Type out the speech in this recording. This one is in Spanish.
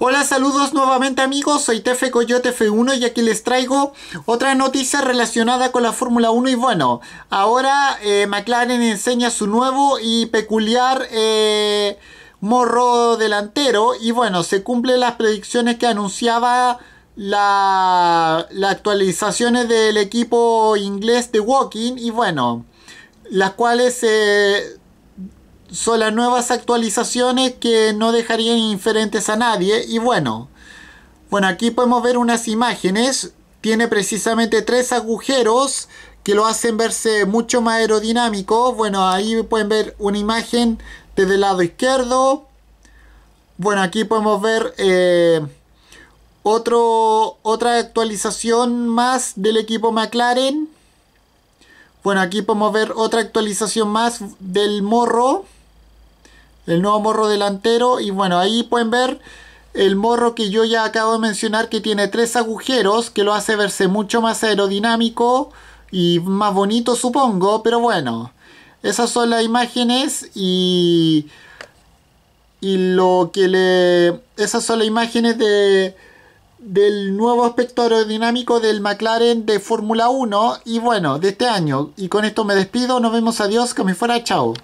Hola, saludos nuevamente amigos, soy Tefe Coyote F1 y aquí les traigo otra noticia relacionada con la Fórmula 1 y bueno, ahora eh, McLaren enseña su nuevo y peculiar eh, morro delantero y bueno, se cumplen las predicciones que anunciaba la, actualización actualizaciones del equipo inglés de Walking y bueno, las cuales... Eh, son las nuevas actualizaciones que no dejarían inferentes a nadie. Y bueno, bueno, aquí podemos ver unas imágenes. Tiene precisamente tres agujeros que lo hacen verse mucho más aerodinámico. Bueno, ahí pueden ver una imagen desde el lado izquierdo. Bueno, aquí podemos ver eh, otro, otra actualización más del equipo McLaren. Bueno, aquí podemos ver otra actualización más del morro el nuevo morro delantero y bueno ahí pueden ver el morro que yo ya acabo de mencionar que tiene tres agujeros que lo hace verse mucho más aerodinámico y más bonito supongo pero bueno esas son las imágenes y y lo que le esas son las imágenes de del nuevo aspecto aerodinámico del McLaren de Fórmula 1 y bueno, de este año. Y con esto me despido, nos vemos, adiós, que me fuera, chao.